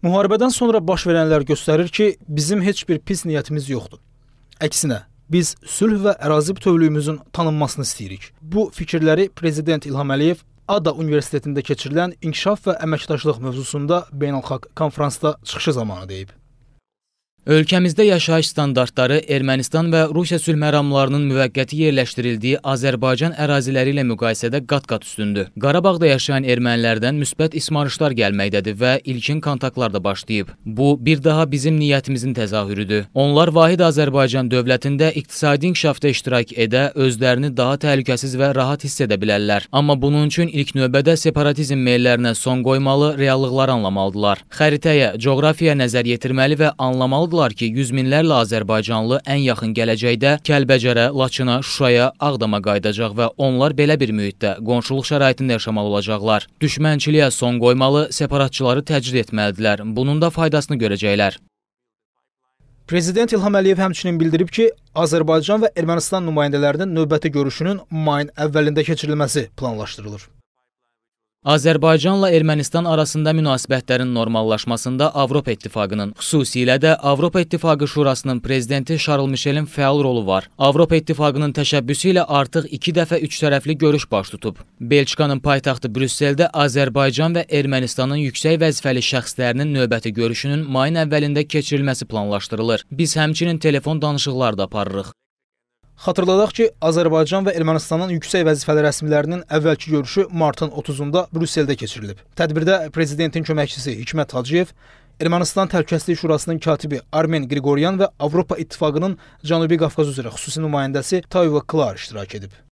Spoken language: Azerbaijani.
Müharibədən sonra baş verənlər göstərir ki, bizim heç bir pis niyyətimiz yoxdur. Əksinə, biz sülh və ərazi bütövlüyümüzün tanınmasını istəyirik. Bu fikirləri prezident İlham Əliyev ADA Universitetində keçirilən inkişaf və əməkdaşlıq mövzusunda beynəlxalq konfransda çıxışı zamanı deyib. Ölkəmizdə yaşayış standartları Ermənistan və Rusiya sülhməramlarının müvəqqəti yerləşdirildiyi Azərbaycan əraziləri ilə müqayisədə qat-qat üstündür. Qarabağda yaşayan ermənilərdən müsbət ismarışlar gəlməkdədir və ilkin kontaktlar da başlayıb. Bu, bir daha bizim niyyətimizin təzahürüdür. Onlar vahid Azərbaycan dövlətində iqtisadi inkişafda iştirak edə, özlərini daha təhlükəsiz və rahat hiss edə bilərlər. Amma bunun üçün ilk növbədə separatizm meyillərinə son qoymalı, reallıqları anlamalıdırlar. Xəritəyə, coğrafiyaya nəzər yetirməli və anlamalıdırlar olar ki, yüz minlərlə azərbaycanlı ən yaxın gələcəkdə Kəlbəcərə, Laçına, Şuşaya, Ağdama qayıdacaq və onlar belə bir mühitdə, qonşuluq şəraitində yaşamalı olacaqlar. Düşmənçiliyə son qoymalı, separatçıları təcrid etməlidirlər. Bunun da faydasını görəcəklər. Prezident İlham Əliyev həmçinin bildirib ki, Azərbaycan və Ermənistan nümayəndələrinin növbəti görüşünün mayın əvvəlində keçirilməsi planlaşdırılır. Azərbaycanla Ermənistan arasında münasibətlərin normallaşmasında Avropa İttifaqının, xüsusilə də Avropa İttifaqı Şurasının prezidenti Şarl Mişelin fəal rolu var. Avropa İttifaqının təşəbbüsü ilə artıq iki dəfə üçtərəfli görüş baş tutub. Belçikanın paytaxtı Brüsseldə Azərbaycan və Ermənistanın yüksək vəzifəli şəxslərinin növbəti görüşünün mayın əvvəlində keçirilməsi planlaşdırılır. Biz həmçinin telefon danışıqlar da aparırıq. Xatırladaq ki, Azərbaycan və Ermənistanın yüksək vəzifəli rəsmilərinin əvvəlki görüşü martın 30-da Brüsseldə keçirilib. Tədbirdə prezidentin köməkçisi Hikmət Hacıyev, Ermənistan Təhlükəsizlik Şurasının katibi Armen Qriqoryan və Avropa İttifaqının Cənubi Qafqaz üzrə xüsusi nümayəndəsi Tayva Klar iştirak edib.